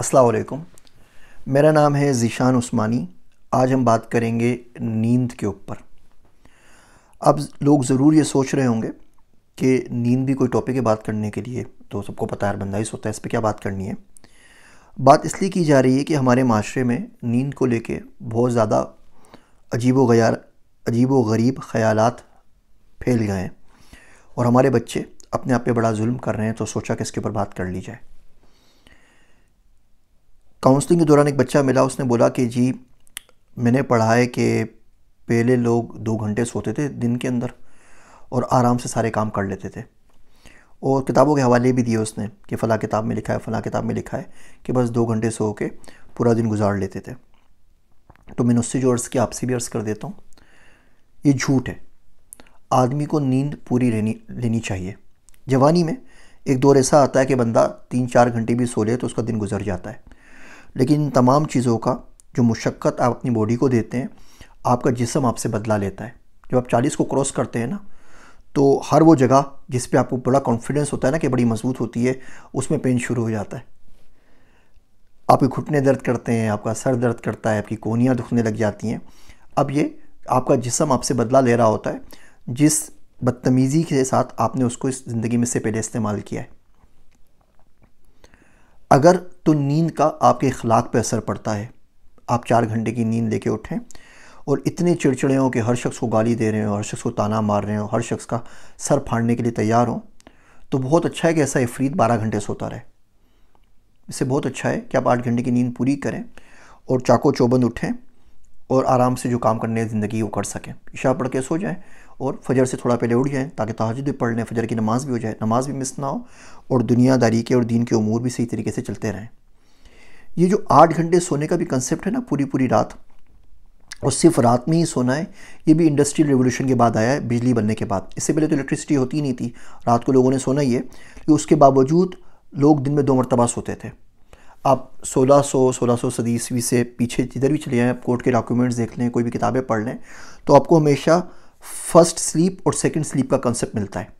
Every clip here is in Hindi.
असलकुम मेरा नाम है ज़ीशान उस्मानी आज हम बात करेंगे नींद के ऊपर अब लोग ज़रूर ये सोच रहे होंगे कि नींद भी कोई टॉपिक है बात करने के लिए तो सबको पता है बंदाई सोता है इस पर क्या बात करनी है बात इसलिए की जा रही है कि हमारे माशरे में नींद को लेके बहुत ज़्यादा अजीब वार अजीब व गरीब ख्याल फैल गए हैं और हमारे बच्चे अपने आप पर बड़ा जुल्म कर रहे हैं तो सोचा कि इसके ऊपर बात कर ली जाए काउंसलिंग के दौरान एक बच्चा मिला उसने बोला कि जी मैंने पढ़ा है कि पहले लोग दो घंटे सोते थे दिन के अंदर और आराम से सारे काम कर लेते थे और किताबों के हवाले भी दिए उसने कि फ़लाँ किताब में लिखा है फ़ला किताब में लिखा है कि बस दो घंटे सो के पूरा दिन गुजार लेते थे तो मैंने उससे जो अर्ज़ किया आपसे भी अर्ज़ कर देता हूँ ये झूठ है आदमी को नींद पूरी रहनी लेनी चाहिए जवानी में एक दौर ऐसा आता है कि बंदा तीन चार घंटे भी सो ले तो उसका दिन गुजर जाता है लेकिन इन तमाम चीज़ों का जो मुशक्क़त आप अपनी बॉडी को देते हैं आपका जिसम आपसे बदला लेता है जब आप चालीस को क्रॉस करते हैं ना तो हर वो जगह जिस पे आपको बड़ा कॉन्फिडेंस होता है ना कि बड़ी मजबूत होती है उसमें पेन शुरू हो जाता है आपके घुटने दर्द करते हैं आपका सर दर्द करता है आपकी कोनियाँ दुखने लग जाती हैं अब ये आपका जिसम आपसे बदला ले रहा होता है जिस बदतमीज़ी के साथ आपने उसको इस ज़िंदगी में से पहले इस्तेमाल किया है अगर तो नींद का आपके अखलाक पर असर पड़ता है आप चार घंटे की नींद लेके उठें और इतने चिड़चिड़े हों कि हर शख्स को गाली दे रहे हो हर शख्स को ताना मार रहे हो हर शख्स का सर फाड़ने के लिए तैयार हो तो बहुत अच्छा है कि ऐसा इफरीत बारह घंटे सोता रहे इससे बहुत अच्छा है कि आप आठ घंटे की नींद पूरी करें और चाको चौबंद उठें और आराम से जो काम करने हैं ज़िंदगी वो कर सकें इशा पढ़ के सो जाएँ और फजर से थोड़ा पहले उठ जाएँ ताकि तहजद भी पढ़ लें फजर की नमाज़ भी हो जाए नमाज़ भी मिस ना हो और दुनियादारी के और दीन के अमूर भी सही तरीके से चलते रहें ये जो आठ घंटे सोने का भी कंसेप्ट है ना पूरी पूरी रात और सिर्फ रात में ही सोना है ये भी इंडस्ट्रियल रेवोल्यूशन के बाद आया है बिजली बनने के बाद इससे पहले तो इलेक्ट्रिसिटी होती ही नहीं थी रात को लोगों ने सोना ही है उसके बावजूद लोग दिन में दो मरतबा सोते थे आप 1600 1600 सदी ईस्वी से पीछे जिधर भी चले जाएँ आप कोर्ट के डॉक्यूमेंट्स देख लें कोई भी किताबें पढ़ लें तो आपको हमेशा फर्स्ट स्लीप और सेकंड स्लीप का कंसेप्ट मिलता है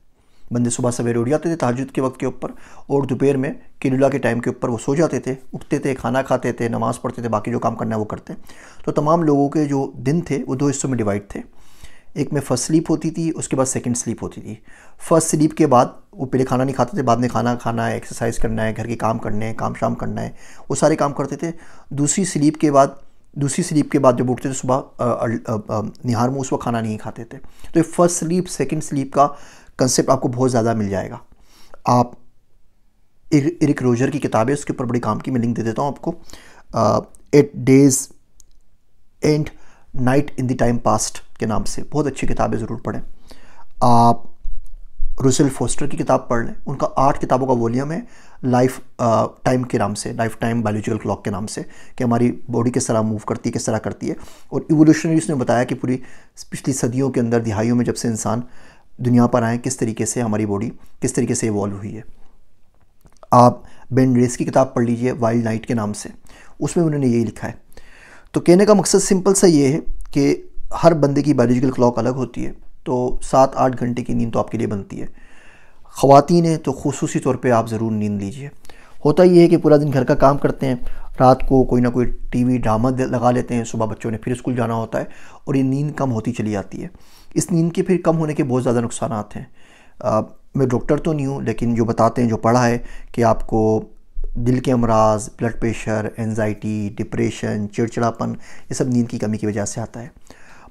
बंदे सुबह सवेरे उठ जाते थे ताजुद के वक्त के ऊपर और दोपहर में किलुला के टाइम के ऊपर वो सो जाते थे उठते थे खाना खाते थे नमाज़ पढ़ते थे बाकी जो काम करना है वो करते तो तमाम लोगों के जो दिन थे वो दो हिस्सों में डिवाइड थे एक में फर्स्ट स्लीप होती थी उसके बाद सेकंड स्लीप होती थी फर्स्ट स्लीप के बाद वो पहले खाना नहीं खाते थे बाद में खाना खाना है एक्सरसाइज करना है घर के काम करने हैं काम शाम करना है वो सारे काम करते थे दूसरी स्लीप के बाद दूसरी स्लीप के बाद जब उठते थे सुबह निहार में उस वक्त खाना नहीं खाते थे तो ये फर्स्ट स्लीप सेकेंड स्लीप का कंसेप्ट आपको बहुत ज़्यादा मिल जाएगा आप इरिक रोजर की किताब है उसके ऊपर बड़ी काम की मैं लिंक दे देता हूँ आपको eight days and night in the time past के नाम से बहुत अच्छी किताबें ज़रूर पढ़ें आप रुसल फोस्टर की किताब पढ़ लें उनका आठ किताबों का वॉल्यूम है लाइफ टाइम के नाम से लाइफ टाइम बायोलॉजिकल क्लॉक के नाम से कि हमारी बॉडी किस तरह मूव करती है किस तरह करती है और इवोल्यूशनरी उसने बताया कि पूरी पिछली सदियों के अंदर दिहाइयों में जब से इंसान दुनिया पर आए किस तरीके से हमारी बॉडी किस तरीके से इवॉल्व हुई है आप बेन रेस की किताब पढ़ लीजिए वाइल्ड नाइट के नाम से उसमें उन्होंने यही लिखा है तो कहने का मकसद सिंपल सा ये है कि हर बंदे की बायोलॉजिकल क्लॉक अलग होती है तो सात आठ घंटे की नींद तो आपके लिए बनती है ख़वातीन है तो खसूसी तौर पर आप ज़रूर नींद लीजिए होता ये है कि पूरा दिन घर का काम करते हैं रात को कोई ना कोई टीवी ड्रामा लगा लेते हैं सुबह बच्चों ने फिर स्कूल जाना होता है और ये नींद कम होती चली जाती है इस नींद के फिर कम होने के बहुत ज़्यादा नुकसान हैं आ, मैं डॉक्टर तो नहीं हूँ लेकिन जो बताते हैं जो पढ़ा है कि आपको दिल के अमराज ब्लड प्रेशर एनजाइटी डिप्रेशन चिड़चिड़ापन ये सब नींद की कमी की वजह से आता है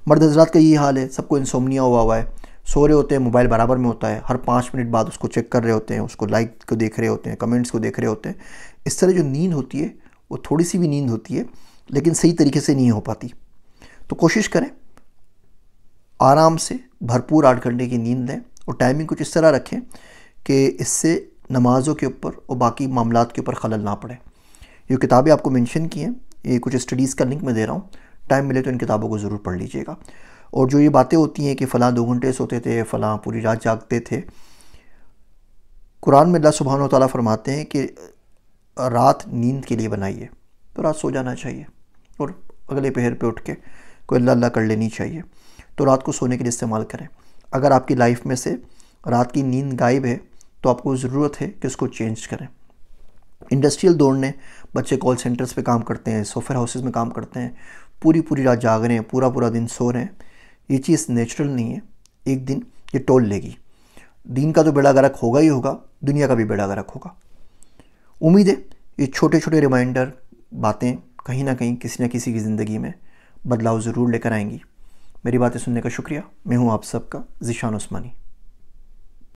मर्द हजरात का यही हाल है सबको इंसोमनिया हुआ हुआ है सो रहे होते हैं मोबाइल बराबर में होता है हर पाँच मिनट बाद उसको चेक कर रहे होते हैं उसको लाइक को देख रहे होते हैं कमेंट्स को देख रहे होते हैं इस तरह जो नींद होती है वो थोड़ी सी भी नींद होती है लेकिन सही तरीके से नहीं हो पाती तो कोशिश करें आराम से भरपूर आठ घंटे की नींद लें और टाइमिंग कुछ इस तरह रखें कि इससे नमाज़ों के ऊपर और बाकी मामला के ऊपर खलल ना पड़े ये किताबें आपको मेंशन की हैं ये कुछ स्टडीज़ का लिंक मैं दे रहा हूँ टाइम मिले तो इन किताबों को ज़रूर पढ़ लीजिएगा और जो ये बातें होती हैं कि फ़लाँ दो घंटे सोते थे फ़लाँ पूरी रात जागते थे कुरान में अल्लाह सुबहान तौला फरमाते हैं कि रात नींद के लिए बनाइए तो रात सो जाना चाहिए और अगले पहर पे उठ के कोई अल्लाह अल्लाह कर लेनी चाहिए तो रात को सोने के लिए इस्तेमाल करें अगर आपकी लाइफ में से रात की नींद गायब है तो आपको ज़रूरत है कि उसको चेंज करें इंडस्ट्रियल दौड़ने बच्चे कॉल सेंटर्स पे काम करते हैं सॉफ्टवेयर हाउसेज में काम करते हैं पूरी पूरी रात जाग रहे हैं पूरा पूरा दिन सो रहे हैं ये चीज़ नेचुरल नहीं है एक दिन ये टोल लेगी दिन का तो बेड़ा गरक होगा ही होगा दुनिया का भी बेड़ा गरक होगा उम्मीद है ये छोटे छोटे रिमाइंडर बातें कहीं ना कहीं किसी ना किसी की ज़िंदगी में बदलाव ज़रूर लेकर आएंगी मेरी बातें सुनने का शुक्रिया मैं हूँ आप सबका जिशान उस्मानी